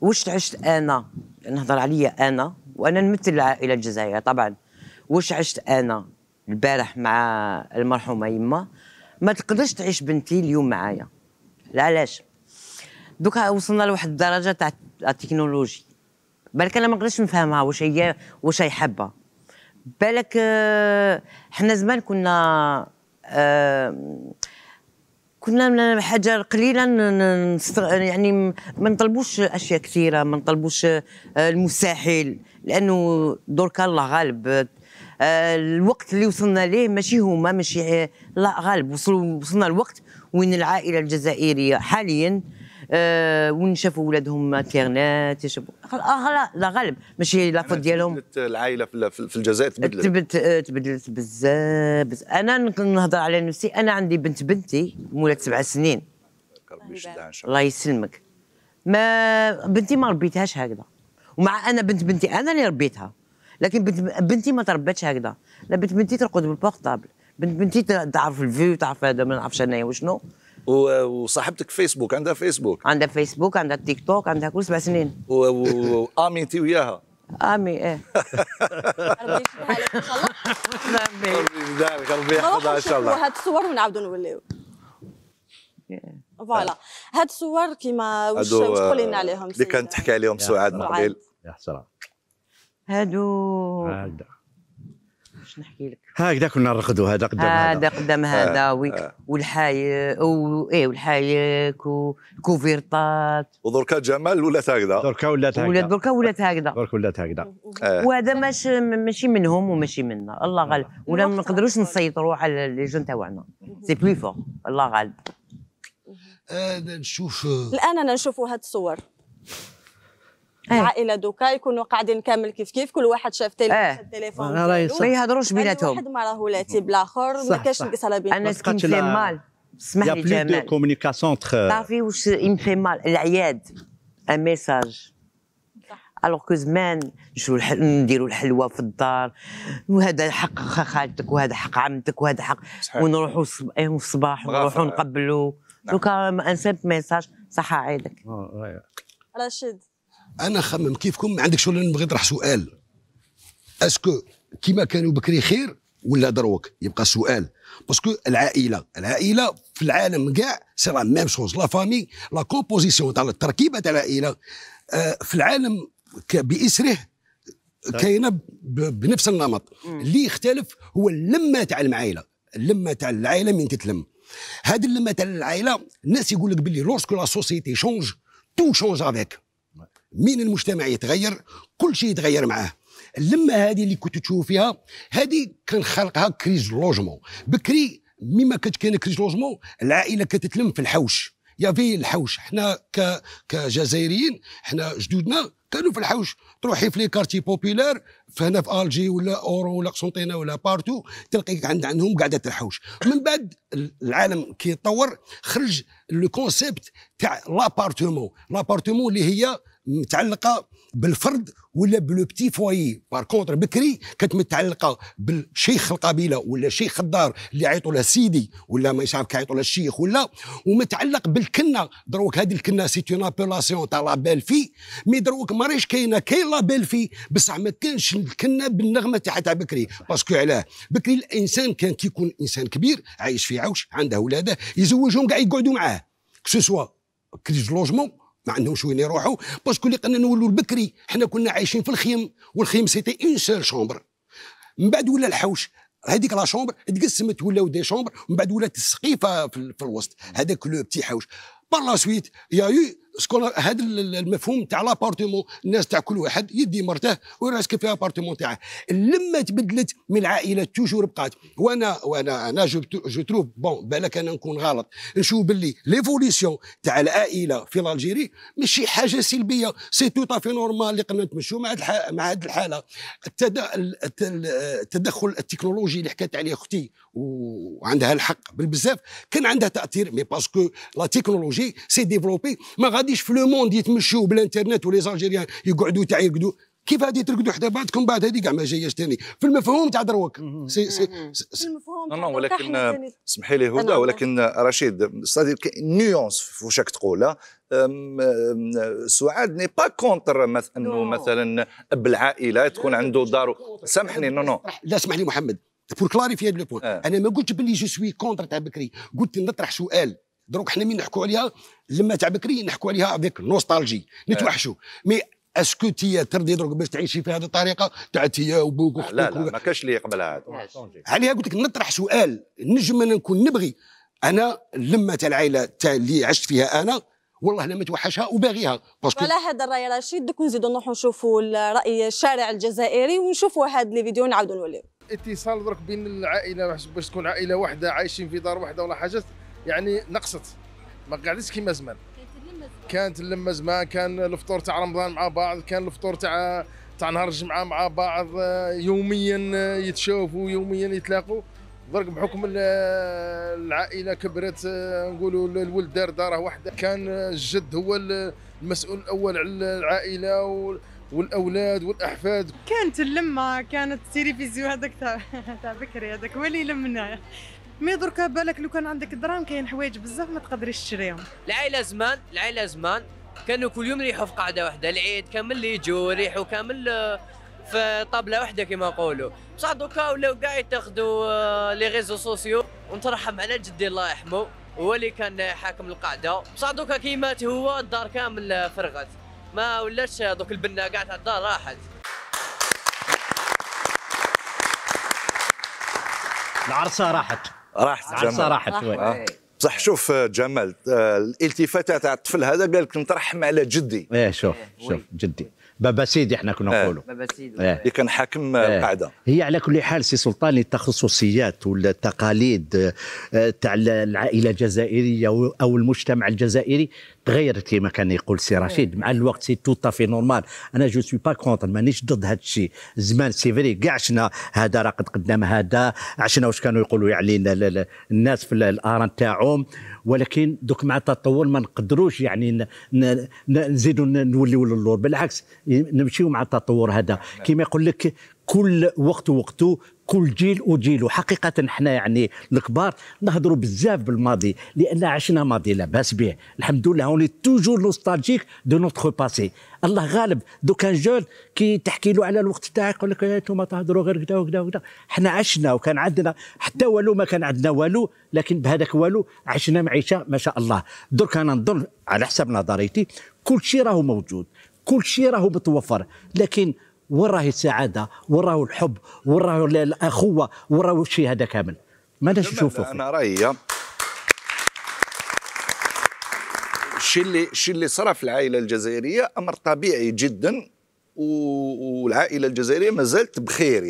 وش عشت انا نهضر عليا انا وانا نمثل العائله الجزائريه طبعا وش عشت انا البارح مع المرحومه يما ما تقدرش تعيش بنتي اليوم معايا علاش دوكا وصلنا لواحد الدرجه تاع التكنولوجي بالك انا ما نقدرش نفهمها واش هي واش هي حابه بالك آه، حنا زمان كنا آه، كنا حجر حاجه قليله يعني ما نطلبوش اشياء كثيره ما نطلبوش آه، المستحيل لانه دركا الله غالب آه، الوقت اللي وصلنا ليه ماشي هما ماشي آه، لا غالب وصلوا وصلنا الوقت وين العائله الجزائريه حاليا آه، ونشافوا ولادهم انترنت آه، لا غالب ماشي لافوت ديالهم العائله في الجزائر تبدلت تبدلت آه، بزاف انا نهضر على نفسي انا عندي بنت بنتي مولات سبع سنين الله يسلمك ما بنتي ما ربيتهاش هكذا ومع انا بنت بنتي انا اللي ربيتها لكن بنت بنتي ما تربتش هكذا لا بنت بنتي ترقد بالبورتابل بنت بنتي تعرف الفيو تعرف هذا ما نعرفش انايا وشنو وصاحبتك فيسبوك عندها فيسبوك عندها فيسبوك عندها تيك توك عندها كل سبع سنين وامي انت وياها امي ايه ربي يشفيها ربي يحفظها ان شاء الله هاد الصور ونعاودو نوليو فوالا هاد الصور كيما واش تقول لنا عليهم اللي كانت تحكي عليهم سعاد من قبل يا سلام هادو باش نحكي لك هكذا كنا نرقدوا هذا قدام هذا قدام آه، هذا آه. وي والحايك و... ايه والحايك وكوفيرطات ودركا جمال ولات هكذا دركا ولات هكذا ولات دركا ولات هكذا دركا ولات هكذا آه. وهذا ماش ماشي منهم وماشي منا الله غالب ولا ما نقدروش نسيطروا على لي جون تاعنا سي بلي فور الله غالب نشوف الان انا نشوفوا هاد الصور العائله إيه. دوكا يكونوا قاعدين كامل كيف كيف كل واحد شاف إيه. تليفون أيه. ما يهضروش يعني بيناتهم واحد ما راهو لاتي بالاخر ما كاش نقص على بيناتهم انا سكين في مال اسمح لي جمال كومونيكاسيون euh, تعرفي واش يمفي مال العياد ان ميساج الوغ كو زمان نديروا الحلوه في الدار وهذا حق خالتك وهذا حق عمتك وهذا حق ونروحوا إيه، الصباح ونروحوا نقبلوا نعم. دوكا ان سيمبل ميساج صحه عيدك آه، رشيد انا خمم كيفكم ما عندك شغل بغيت نطرح سؤال اسكو كيما كانوا بكري خير ولا دروك يبقى السؤال باسكو العائله العائله في العالم كاع سي لا ميم شوز لا فامي لا كومبوزيسيون تاع التركيبه تاع العائله آه في العالم باسره كاينه بنفس النمط اللي يختلف هو اللمه تاع العائله اللمه تاع العائله من تتلم هذه اللمه تاع العائله الناس يقول لك باللي لورسكو لا سوسيتي شونج تو شونج افيك من المجتمع يتغير كل شيء يتغير معاه اللمه هذه اللي كنت تشوف فيها هذه كان خلقها كريز لوجمون بكري مما كانت كان كريز لوجمون العائله كتتلم في الحوش يا في الحوش حنا ك... كجزائريين حنا جدودنا كانوا في الحوش تروحي في لي كارتي بوبيلار فهنا في الجي ولا اورو ولا قسنطينه ولا بارتو تلقيك عند عندهم قاعده الحوش من بعد العالم كيتطور خرج لو كونسيبت تاع لابارتومون لابارتومون اللي هي متعلقه بالفرد ولا بلو بتي فوايي بار كونتر بكري كانت متعلقه بالشيخ القبيله ولا شيخ الدار اللي يعيطوا له سيدي ولا ما يعرف كيعيطوا له الشيخ ولا ومتعلق بالكنه دروك هذه الكنه سي اون ابيلاسيون تاع لا بيل في مي دروك ما راهيش كاينه كاين لا بيل في بصح ما كانش الكنه بالنغمه تاعها تاع بكري باسكو علاه بكري الانسان كان كيكون انسان كبير عايش في عوش عنده ولاده يزوجهم كاع يقعدوا معاه كسوسوا كريز لوجمون ما عندهمش وين يروحوا باسكو اللي قلنا نولوا البكري حنا كنا عايشين في الخيم والخيم سيتي اون سول شومبر من بعد ولا الحوش هذيك لا شومبر تقسمت ولاو دي شومبر من بعد ولات السقيفه في, في الوسط هذاك لو بتي حوش بار لا سويت يا يو شكون هذا المفهوم تاع لابارتمون الناس تاع كل واحد يدي مرته ويراسك في لابارتمون تاعه لما تبدلت من العائله توجور بقات وانا وانا انا جو تروف بون بالك انا نكون غلط نشوف باللي ليفوليسيون تاع العائله في الجيري ماشي حاجه سلبيه سي تو في نورمال اللي قلنا نتمشوا مع مع هذه الحاله التدخل التكنولوجي اللي حكيت عليه اختي وعندها الحق بالبزاف كان عندها تاثير مي باسكو لا تكنولوجي سي ديفلوبي ما غاديش في لو موند يتمشوا بالانترنت زالجيريان يقعدوا تاع يرقدوا كيف هذه ترقدوا حدا بعضكم بعد هذه كاع ما جاياش ثاني في المفهوم تاع دروك سي سي المفهوم ولكن اسمحي لي هدى ولكن رشيد سادير نيونس في شاك تقول آه؟ سعاد ني با كونتر مثلا انه مثلا اب العائله تكون عنده دار سامحني نو نو لا اسمح لي محمد بور كلاريفي هذا لو بوان آه. انا ما قلتش بلي جو سوي كونتر تاع بكري قلت نطرح سؤال دروك حنا مين نحكوا عليها لما تاع بكري نحكوا عليها افيك نوستالجي نتوحشوا مي اسكو تي ترضي دروك باش تعيشي في هذه الطريقه تاع تي وبوك لا لا ما كاش اللي يقبل هذا عليها قلت لك نطرح سؤال نجم انا نكون نبغي انا لما تاع العائله تاع اللي عشت فيها انا والله لما توحشها وباغيها باسكو على هذا الراي رشيد دوك نزيدوا نروحوا نشوفوا راي الشارع الجزائري ونشوفوا هذا لي فيديو نعاودو نوليو اتصال درك بين العائله باش تكون عائله واحده عايشين في دار واحده ولا حاجه يعني نقصت ما قعدتش كيما زمان كانت اللمه زمان كان الفطور تاع رمضان مع بعض كان الفطور تاع تاع نهار الجمعه مع بعض يوميا يتشافوا يوميا يتلاقوا درك بحكم العائله كبرت نقولوا الولد دار داره وحده كان الجد هو المسؤول الاول على العائله والاولاد والاحفاد كانت اللمه كانت التلفزيون هذاك تاع بكري هذاك هو اللي يلمنا مي دركا بالك لو كان عندك دراهم كاين حوايج بزاف ما تقدريش تشريهم العائله زمان العائله زمان كانوا كل يوم يريحوا في قاعده واحده العيد كامل اللي يجوا يريحوا كامل آه، في طابله واحده كما نقولوا بصح دوكا ولاو كاع يتاخذوا آه، لي ريزو سوسيو ونترحم على جدي الله يرحمه هو اللي كان حاكم القاعده بصح دوكا كي مات هو الدار كامل آه، فرغت ما ولاش دوك البنه كاع تاع الدار راحت العرسه راحت راحت راحت شوي بصح آه. شوف آه، جمال آه، الالتفاته تاع الطفل هذا قال لك نترحم على جدي ايه شوف إيه، شوف جدي بابا سيدي احنا كنا إيه. نقولوا بابا سيدي إيه. اللي كان حاكم القاعده هي على كل حال سي سلطان التخصصيات والتقاليد تاع العائله الجزائريه او المجتمع الجزائري تغيرت كما كان يقول سي إيه. رشيد مع الوقت سي تو طافي نورمال انا جو سوي با كونتر مانيش ضد هذا الشيء زمان سي فري كاع عشنا هذا راه قد قدام هذا عشنا واش كانوا يقولوا يعني الناس في الار تاعهم ولكن دوك مع التطور ما نقدروش يعني نزيدوا نوليو للور بالعكس نمشيو مع التطور هذا كما يقول لك كل وقت وقته كل جيل وجيله حقيقة احنا يعني الكبار نهضروا بزاف بالماضي لأن عشنا ماضي لا باس به الحمد لله هوني توجور نوستالجيك دو نوتخ باسي الله غالب دو كان جون كي تحكي له على الوقت تاعك يقول لك انتم تهضروا غير كذا وكذا وكذا حنا عشنا وكان عندنا حتى والو ما كان عندنا والو لكن بهذاك والو عشنا معيشة ما شاء الله درك أنا نظن على حسب نظريتي كل شيء راهو موجود كل شيء راهو متوفر لكن وين راهي السعاده وين راهو الحب وين راهو الاخوه وين راهو الشيء هذا كامل ما نشوفه انا رايي الشيء اللي الشيء اللي صرا في العائله الجزائريه امر طبيعي جدا والعائله الجزائريه ما زالت بخير يعني.